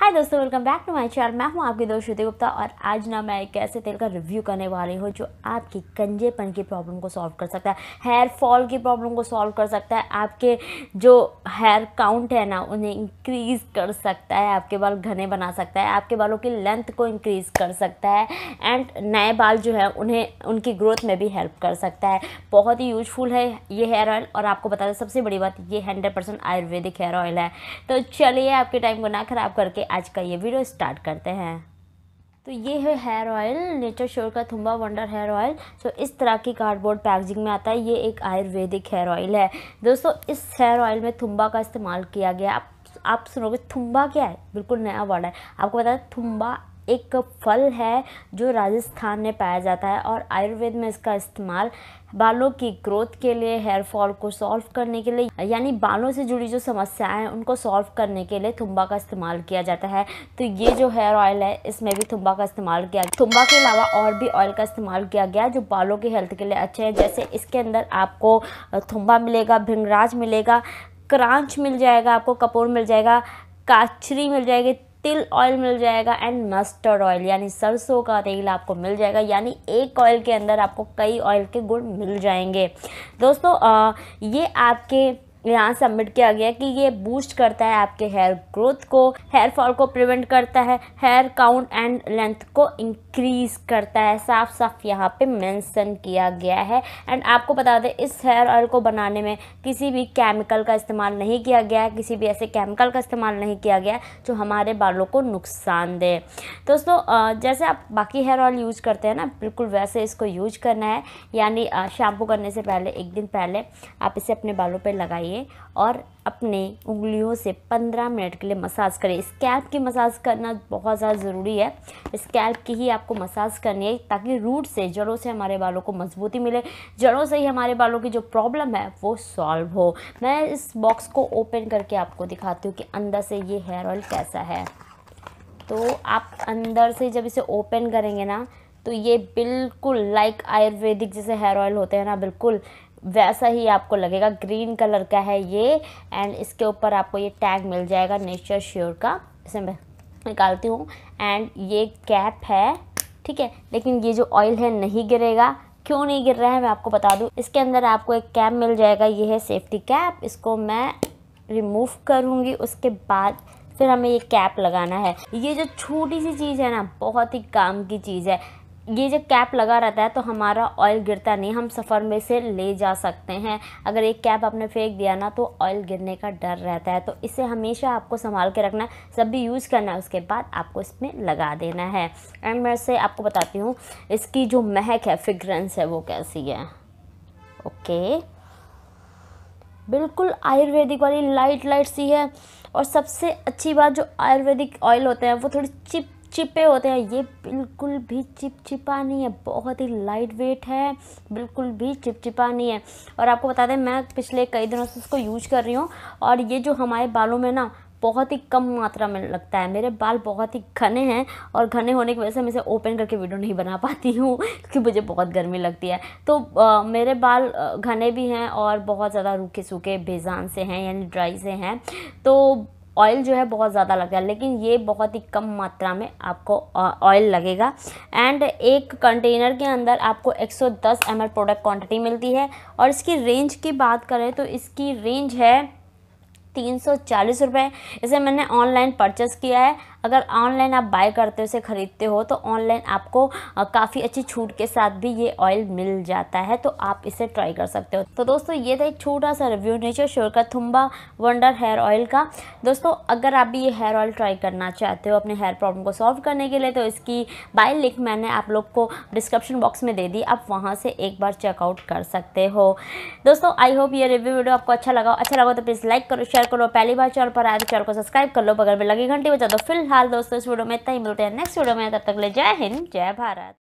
हाय दोस्तों welcome back to my channel मैं हूं आपकी दोस्त श्रुति गुप्ता और आज ना मैं एक ऐसे तेल का रिव्यू करने वाली हूं जो आपके कंजेपन की प्रॉब्लम को सॉल्व कर सकता है हेयर फॉल की प्रॉब्लम को सॉल्व कर सकता है आपके जो हेयर काउंट है ना उन्हें इंक्रीज़ कर सकता है आपके बाल घने बना सकता है आपके बालों की लेंथ को इंक्रीज़ कर सकता है एंड नए बाल जो है उन्हें उनकी ग्रोथ में भी हेल्प कर सकता है बहुत ही यूजफुल है ये हेयर ऑयल और आपको बता दें सबसे बड़ी बात ये हंड्रेड आयुर्वेदिक हेयर ऑयल है तो चलिए आपके टाइम को ना खराब करके आज का ये वीडियो स्टार्ट करते हैं तो ये है हेयर ऑयल नेचर श्योर का थुम्बा वंडर हेयर ऑयल सो तो इस तरह की कार्डबोर्ड पैकेजिंग में आता है ये एक आयुर्वेदिक हेयर ऑयल है दोस्तों इस हेयर ऑयल में थुम्बा का इस्तेमाल किया गया आप आप सुनोगे थुम्बा क्या है बिल्कुल नया वर्ड है आपको बताया थुम्बा एक फल है जो राजस्थान में पाया जाता है और आयुर्वेद में इसका इस्तेमाल बालों की ग्रोथ के लिए हेयर फॉल को सॉल्व करने के लिए यानी बालों से जुड़ी जो समस्याएं हैं उनको सॉल्व करने के लिए थुम्बा का इस्तेमाल किया जाता है तो ये जो हेयर ऑयल है इसमें भी थुम्बा का इस्तेमाल किया थुम्बा के अलावा और भी ऑयल का इस्तेमाल किया गया जो बालों के हेल्थ के लिए अच्छे हैं जैसे इसके अंदर आपको थुम्बा मिलेगा भिंगराज मिलेगा क्रांच मिल जाएगा आपको कपूर मिल जाएगा काचरी मिल जाएगी तिल ऑयल मिल जाएगा एंड मस्टर्ड ऑयल यानी सरसों का तेल आपको मिल जाएगा यानी एक ऑयल के अंदर आपको कई ऑयल के गुण मिल जाएंगे दोस्तों ये आपके यहाँ सबमिट किया गया कि ये बूस्ट करता है आपके हेयर ग्रोथ को हेयर फॉल को प्रिवेंट करता है हेयर काउंट एंड लेंथ को इंक्रीज करता है साफ साफ यहाँ पे मेंशन किया गया है एंड आपको बता दें इस हेयर ऑयल को बनाने में किसी भी केमिकल का इस्तेमाल नहीं किया गया है किसी भी ऐसे केमिकल का इस्तेमाल नहीं किया गया जो हमारे बालों को नुकसान दे दोस्तों जैसे आप बाकी हेयर ऑयल यूज करते हैं ना बिल्कुल वैसे इसको यूज करना है यानी शैम्पू करने से पहले एक दिन पहले आप इसे अपने बालों पर लगाइए करिए और अपने उंगलियों से 15 मिनट के लिए मसाज करें स्कैल्प की मसाज करना बहुत ज़्यादा ज़रूरी है स्कैल्प की ही आपको मसाज करनी है ताकि रूट से जड़ों से हमारे बालों को मजबूती मिले जड़ों से ही हमारे बालों की जो प्रॉब्लम है वो सॉल्व हो मैं इस बॉक्स को ओपन करके आपको दिखाती हूँ कि अंदर से ये हेयर ऑयल कैसा है तो आप अंदर से जब इसे ओपन करेंगे ना तो ये बिल्कुल लाइक आयुर्वेदिक जैसे हेयर ऑयल होते हैं ना बिल्कुल वैसा ही आपको लगेगा ग्रीन कलर का है ये एंड इसके ऊपर आपको ये टैग मिल जाएगा नेचर श्योर का इसे मैं निकालती हूँ एंड ये कैप है ठीक है लेकिन ये जो ऑयल है नहीं गिरेगा क्यों नहीं गिर रहा है मैं आपको बता दूँ इसके अंदर आपको एक कैप मिल जाएगा ये है सेफ्टी कैप इसको मैं रिमूव करूँगी उसके बाद फिर हमें ये कैप लगाना है ये जो छोटी सी चीज़ है ना बहुत ही काम की चीज़ है ये जब कैप लगा रहता है तो हमारा ऑयल गिरता नहीं हम सफ़र में से ले जा सकते हैं अगर एक कैप आपने फेंक दिया ना तो ऑयल गिरने का डर रहता है तो इसे हमेशा आपको संभाल के रखना है जब भी यूज़ करना है उसके बाद आपको इसमें लगा देना है एंड मैं से आपको बताती हूँ इसकी जो महक है फिग्रेंस है वो कैसी है ओके बिल्कुल आयुर्वेदिक वाली लाइट लाइट सी है और सबसे अच्छी बात जो आयुर्वेदिक ऑयल होते हैं वो थोड़ी चिप चिपे होते हैं ये बिल्कुल भी चिपचिपा नहीं है बहुत ही लाइट वेट है बिल्कुल भी चिपचिपा नहीं है और आपको बता दें मैं पिछले कई दिनों से इसको यूज कर रही हूँ और ये जो हमारे बालों में ना बहुत ही कम मात्रा में लगता है मेरे बाल बहुत ही घने हैं और घने होने की वजह से मैं इसे ओपन करके वीडियो नहीं बना पाती हूँ क्योंकि मुझे बहुत गर्मी लगती है तो आ, मेरे बाल घने भी हैं और बहुत ज़्यादा रूखे सूखे बेजान से हैं यानी ड्राई से हैं तो ऑयल जो है बहुत ज़्यादा लगता है लेकिन ये बहुत ही कम मात्रा में आपको ऑयल लगेगा एंड एक कंटेनर के अंदर आपको 110 एल प्रोडक्ट क्वांटिटी मिलती है और इसकी रेंज की बात करें तो इसकी रेंज है तीन सौ चालीस रुपये इसे मैंने ऑनलाइन परचेस किया है अगर ऑनलाइन आप बाय करते हो उसे ख़रीदते हो तो ऑनलाइन आपको काफ़ी अच्छी छूट के साथ भी ये ऑयल मिल जाता है तो आप इसे ट्राई कर सकते हो तो दोस्तों ये था एक छोटा सा रिव्यू नेचर श्योर का थुम्बा वंडर हेयर ऑयल का दोस्तों अगर आप भी ये हेयर ऑयल ट्राई करना चाहते हो अपने हेयर प्रॉब्लम को सॉल्व करने के लिए तो इसकी बाय लिंक मैंने आप लोग को डिस्क्रिप्शन बॉक्स में दे दी आप वहाँ से एक बार चेकआउट कर सकते हो दोस्तों आई होप ये रिव्यू वीडियो आपको अच्छा लगा अच्छा लगा तो प्लीज़ लाइक करो शेयर करो पहली बार चैनल पर आए तो चैनल को सब्सक्राइब कर लो बगल में लगी घंटी बचा दो फिलहाल फिलहाल दोस्तों इस वीडियो में इतना ही मिलते हैं नेक्स्ट वीडियो में तब तक ले जय हिंद जय भारत